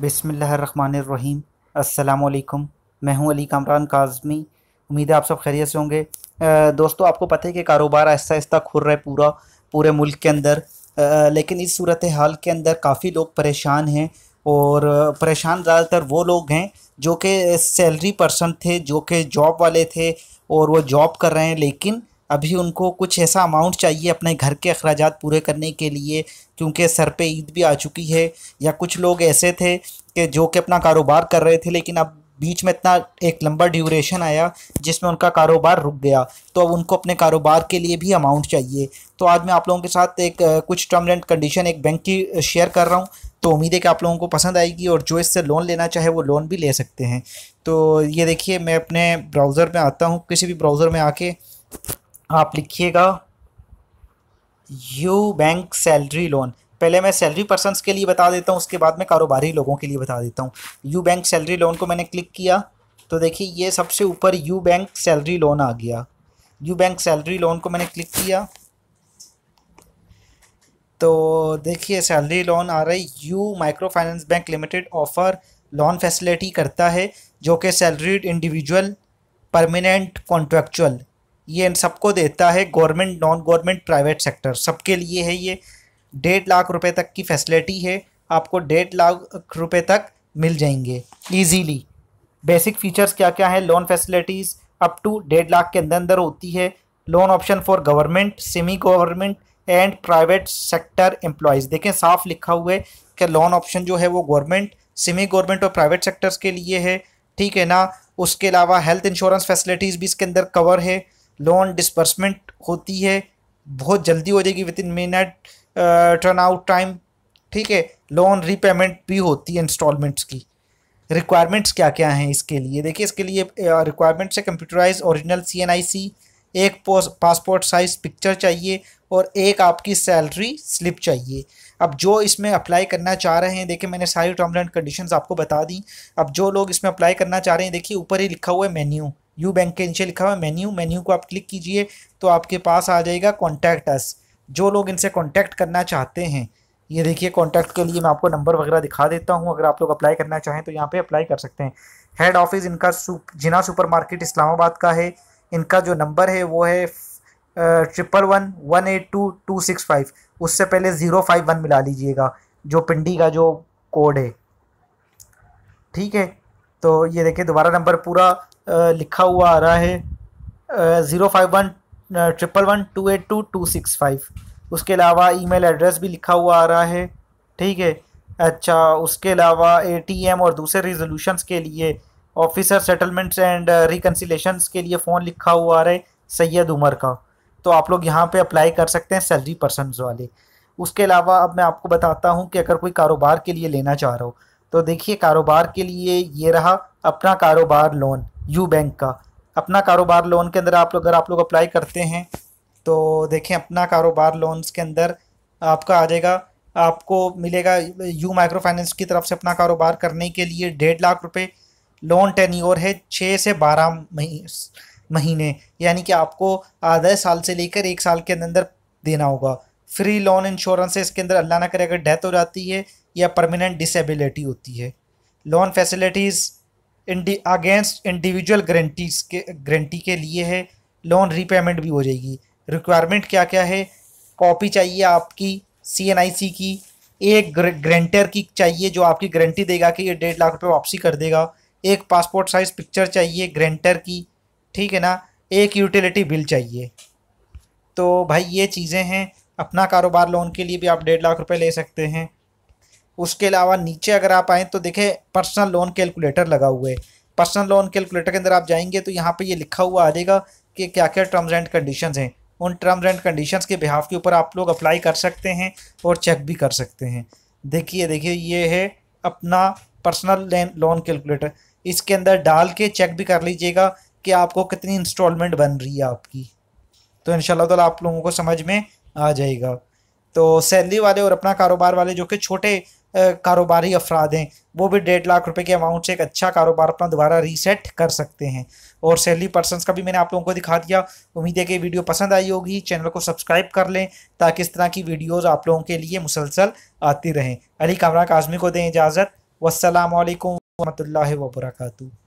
बिसमीम अल्लाम मैं हूं अली कामरान काजमी उम्मीद है आप सब खैरियत से होंगे दोस्तों आपको पता है कि कारोबार ऐसा आहिस्ता खुल रहा है पूरा पूरे मुल्क के अंदर लेकिन इस सूरत हाल के अंदर काफ़ी लोग परेशान हैं और परेशान ज़्यादातर वो लोग हैं जो कि सैलरी पर्सन थे जो कि जॉब वाले थे और वो जॉब कर रहे हैं लेकिन अभी उनको कुछ ऐसा अमाउंट चाहिए अपने घर के अखराज पूरे करने के लिए क्योंकि सर पे ईद भी आ चुकी है या कुछ लोग ऐसे थे कि जो कि अपना कारोबार कर रहे थे लेकिन अब बीच में इतना एक लंबा ड्यूरेशन आया जिसमें उनका कारोबार रुक गया तो अब उनको अपने कारोबार के लिए भी अमाउंट चाहिए तो आज मैं आप लोगों के साथ एक कुछ टर्म एंड कंडीशन एक बैंक की शेयर कर रहा हूँ तो उम्मीद है कि आप लोगों को पसंद आएगी और जो इससे लोन लेना चाहे वो लोन भी ले सकते हैं तो ये देखिए मैं अपने ब्राउज़र में आता हूँ किसी भी ब्राउज़र में आके आप लिखिएगा यू बैंक सैलरी लोन पहले मैं सैलरी पर्सनस के लिए बता देता हूँ उसके बाद मैं कारोबारी लोगों के लिए बता देता हूँ यू बैंक सैलरी लोन को मैंने क्लिक किया तो देखिए ये सबसे ऊपर यू बैंक सैलरी लोन आ गया यू बैंक सैलरी लोन को मैंने क्लिक किया तो देखिए सैलरी लोन आ रही U micro finance bank limited offer loan facility करता है जो कि सैलरीड इंडिविजुअल परमानेंट कॉन्ट्रेक्चुअल ये इन सबको देता है government non government private sector सबके लिए है ये डेढ़ लाख रुपए तक की फैसिलिटी है आपको डेढ़ लाख रुपए तक मिल जाएंगे इजीली बेसिक फीचर्स क्या क्या हैं लोन फैसिलिटीज़ अप टू डेढ़ लाख के अंदर अंदर होती है loan option for government semi government and private sector employees देखें साफ लिखा हुआ है कि लोन ऑप्शन जो है वो गवर्नमेंट सेमी गवर्नमेंट और प्राइवेट सेक्टर्स के लिए है ठीक है ना उसके अलावा हेल्थ इंश्योरेंस फैसिलिटीज़ भी इसके अंदर कवर है लोन डिसबर्समेंट होती है बहुत जल्दी हो जाएगी within minute turn out time ठीक है लोन रीपेमेंट भी होती है इंस्टॉलमेंट्स की रिक्वायरमेंट्स क्या क्या हैं इसके लिए देखिए इसके लिए रिक्वायरमेंट्स uh, है computerise original C N I C एक पासपोर्ट साइज़ पिक्चर चाहिए और एक आपकी सैलरी स्लिप चाहिए अब जो इसमें अप्लाई करना चाह रहे हैं देखिए मैंने सारी टर्म्स एंड कंडीशंस आपको बता दी अब जो लोग इसमें अप्लाई करना चाह रहे हैं देखिए ऊपर ही लिखा हुआ है मेन्यू यू बैंक के नीचे लिखा हुआ मेन्यू मेन्यू को आप क्लिक कीजिए तो आपके पास आ जाएगा कॉन्टैक्ट अस जो लोग इनसे कॉन्टैक्ट करना चाहते हैं ये देखिए कॉन्टैक्ट के लिए मैं आपको नंबर वगैरह दिखा देता हूँ अगर आप लोग अप्लाई करना चाहें तो यहाँ पर अप्लाई कर सकते हैं हेड ऑफिस इनका सुप जिना सुपरमार्केट इस्लामाबाद का है इनका जो नंबर है वो है triple one one eight two two six five उससे पहले ज़ीरो फाइव वन मिला लीजिएगा जो पिंडी का जो कोड है ठीक है तो ये देखिए दोबारा नंबर पूरा लिखा हुआ आ रहा है zero five one triple one two eight two two six five उसके अलावा ईमेल एड्रेस भी लिखा हुआ आ रहा है ठीक है अच्छा उसके अलावा एटीएम और दूसरे रिजोल्यूशंस के लिए ऑफिसर सेटलमेंट्स एंड रिकन्सिलेशंस के लिए फ़ोन लिखा हुआ आ रहा है सैयद उमर का तो आप लोग यहाँ पे अप्लाई कर सकते हैं सैलरी पर्सन वाले उसके अलावा अब मैं आपको बताता हूँ कि अगर कोई कारोबार के लिए लेना चाह रहा हो तो देखिए कारोबार के लिए ये रहा अपना कारोबार लोन यू बैंक का अपना कारोबार लोन के अंदर आप लोग अगर आप लोग अप्लाई करते हैं तो देखें अपना कारोबार लोन्स के अंदर आपका आ जाएगा आपको मिलेगा यू माइक्रो फाइनेंस की तरफ से अपना कारोबार करने के लिए डेढ़ लाख रुपए लोन टेन्योर है छः से बारह मही महीने यानी कि आपको आधे साल से लेकर एक साल के अंदर देना होगा फ्री लोन इंश्योरेंस है इसके अंदर अल्लाह ना करे अगर डेथ हो जाती है या परमानेंट डिसेबिलिटी होती है loan facilities against individual guarantees के गारंटी के लिए है लोन रीपेमेंट भी हो जाएगी रिक्वायरमेंट क्या क्या है कॉपी चाहिए आपकी सी की एक ग्रेंटर की चाहिए जो आपकी गारंटी देगा कि ये डेढ़ लाख रुपये वापसी कर देगा एक पासपोर्ट साइज़ पिक्चर चाहिए ग्रेंटर की ठीक है ना एक यूटिलिटी बिल चाहिए तो भाई ये चीज़ें हैं अपना कारोबार लोन के लिए भी आप डेढ़ लाख रुपए ले सकते हैं उसके अलावा नीचे अगर आप आएँ तो देखें पर्सनल लोन कैलकुलेटर लगा हुआ है पर्सनल लोन कैलकुलेटर के अंदर आप जाएंगे तो यहाँ पे ये लिखा हुआ आ जाएगा कि क्या क्या टर्म्स एंड कंडीशंस हैं उन टर्म्स एंड कंडीशंस के बिहाफ के ऊपर आप लोग अप्लाई कर सकते हैं और चेक भी कर सकते हैं देखिए देखिए ये है अपना पर्सनल लोन कैलकुलेटर इसके अंदर डाल के चेक भी कर लीजिएगा कि आपको कितनी इंस्टॉलमेंट बन रही है आपकी तो इन शाला आप लोगों को समझ में आ जाएगा तो सैलरी वाले और अपना कारोबार वाले जो कि छोटे कारोबारी अफराद हैं वो भी डेढ़ लाख रुपए के अमाउंट से एक अच्छा कारोबार अपना दोबारा रीसेट कर सकते हैं और सैलरी पर्सन का भी मैंने आप लोगों को दिखा दिया उम्मीद है कि वीडियो पसंद आई होगी चैनल को सब्सक्राइब कर लें ताकि इस तरह की वीडियोज़ आप लोगों के लिए मुसलसल आती रहें अली कमरा काजमी को दें इजाज़त वालकम वरहमल वबरकू